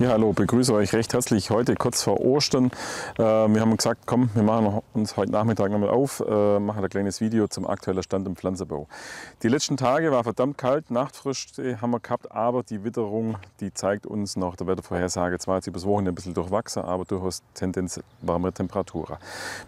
Ja, hallo, begrüße euch recht herzlich heute kurz vor Ostern. Äh, wir haben gesagt, komm, wir machen uns heute Nachmittag nochmal auf, äh, machen ein kleines Video zum aktuellen Stand im Pflanzenbau. Die letzten Tage war verdammt kalt, Nachtfrisch haben wir gehabt, aber die Witterung, die zeigt uns noch, der Wettervorhersage zwar jetzt übers Wochenende ein bisschen durchwachsen, aber durchaus Tendenz warme Temperaturen.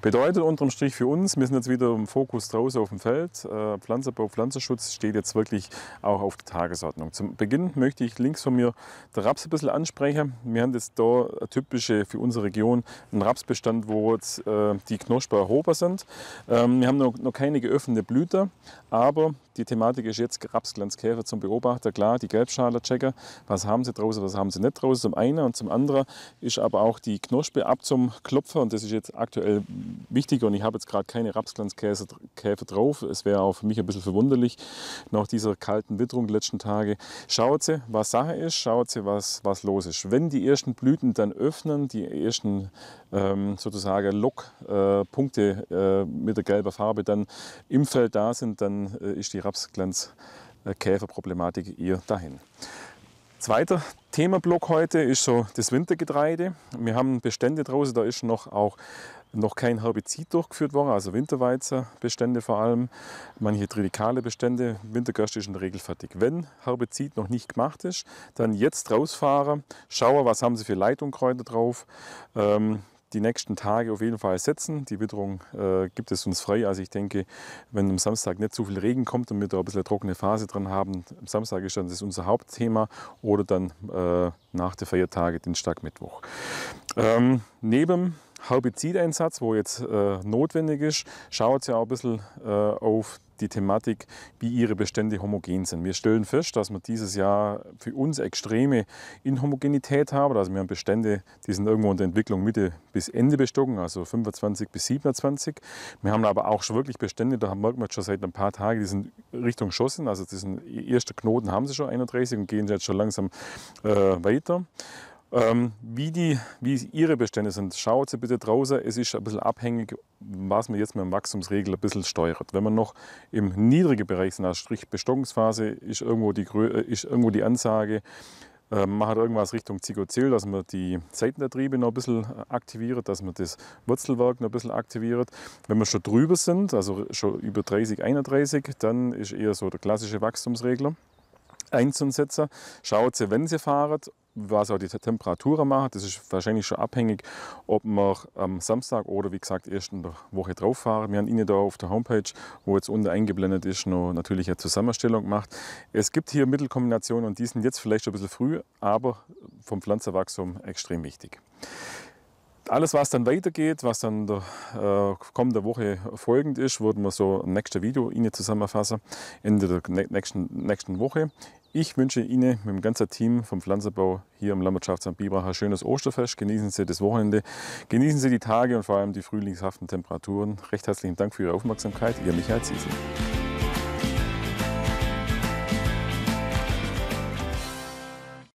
Bedeutet unterm Strich für uns, wir sind jetzt wieder im Fokus draußen auf dem Feld. Äh, Pflanzenbau, Pflanzenschutz steht jetzt wirklich auch auf der Tagesordnung. Zum Beginn möchte ich links von mir der Raps ein bisschen ansprechen. Speicher. Wir haben jetzt da eine typische für unsere Region einen Rapsbestand, wo jetzt, äh, die Knosper erhoben sind. Ähm, wir haben noch, noch keine geöffnete Blüte, aber die Thematik ist jetzt Rapsglanzkäfer zum Beobachter. Klar, die Gelbschaler Gelbschalerchecker, was haben sie draußen, was haben sie nicht draußen, zum einen. Und zum anderen ist aber auch die Knospe ab zum Klopfer. Und das ist jetzt aktuell wichtiger. Und ich habe jetzt gerade keine Rapsglanzkäfer drauf. Es wäre auch für mich ein bisschen verwunderlich, nach dieser kalten Witterung der letzten Tage. Schaut sie, was Sache ist, schaut sie, was, was los ist. Wenn die ersten Blüten dann öffnen, die ersten ähm, sozusagen Lockpunkte äh, äh, mit der gelben Farbe dann im Feld da sind, dann äh, ist die Rapsglanzkäferproblematik äh, eher dahin. Zweiter Themenblock heute ist so das Wintergetreide. Wir haben Bestände draußen, da ist noch auch noch kein Herbizid durchgeführt worden, also Winterweizerbestände vor allem, manche tritikale Bestände. Wintergerste ist in der Regel fertig. Wenn Herbizid noch nicht gemacht ist, dann jetzt rausfahren, schauen, was haben sie für Leitungkräuter drauf, ähm, die nächsten Tage auf jeden Fall setzen. Die Witterung äh, gibt es uns frei. Also ich denke, wenn am Samstag nicht zu so viel Regen kommt und wir da ein bisschen eine trockene Phase dran haben, am Samstag ist dann das unser Hauptthema oder dann äh, nach den Feiertagen, den Starkmittwoch. Ähm, neben Herbizideinsatz, wo jetzt äh, notwendig ist, schaut ja auch ein bisschen äh, auf die Thematik, wie ihre Bestände homogen sind. Wir stellen fest, dass wir dieses Jahr für uns extreme Inhomogenität haben. Also wir haben Bestände, die sind irgendwo in der Entwicklung Mitte bis Ende bestocken, also 25 bis 27. Wir haben aber auch schon wirklich Bestände, da merkt man schon seit ein paar Tagen, die sind Richtung Schossen, also diesen ersten Knoten haben sie schon 31 und gehen jetzt schon langsam äh, weiter. Ähm, wie, die, wie Ihre Bestände sind, schaut Sie bitte draußen. Es ist ein bisschen abhängig, was man jetzt mit dem Wachstumsregel ein bisschen steuert. Wenn man noch im niedrigen Bereich ist, also Strich Bestockungsphase, ist irgendwo die, äh, ist irgendwo die Ansage, äh, man hat irgendwas Richtung Zygocil, dass man die Seitentriebe noch ein bisschen äh, aktiviert, dass man das Wurzelwerk noch ein bisschen aktiviert. Wenn wir schon drüber sind, also schon über 30, 31, dann ist eher so der klassische Wachstumsregler. Einzusetzen. schaut sie, wenn sie fahren was auch die Temperatur macht. Das ist wahrscheinlich schon abhängig, ob wir am Samstag oder wie gesagt erst in der Woche drauf fahren. Wir haben Ihnen da auf der Homepage, wo jetzt unten eingeblendet ist, noch natürlich eine Zusammenstellung gemacht. Es gibt hier Mittelkombinationen und die sind jetzt vielleicht ein bisschen früh, aber vom Pflanzenwachstum extrem wichtig alles, was dann weitergeht, was dann der äh, kommende Woche folgend ist, würden wir so im nächsten Video Ihnen zusammenfassen, Ende der nächsten, nächsten Woche. Ich wünsche Ihnen mit dem ganzen Team vom Pflanzenbau hier im Landwirtschaftsamt Biberach ein schönes Osterfest. Genießen Sie das Wochenende, genießen Sie die Tage und vor allem die frühlingshaften Temperaturen. Recht herzlichen Dank für Ihre Aufmerksamkeit. Ihr Michael Ziesel.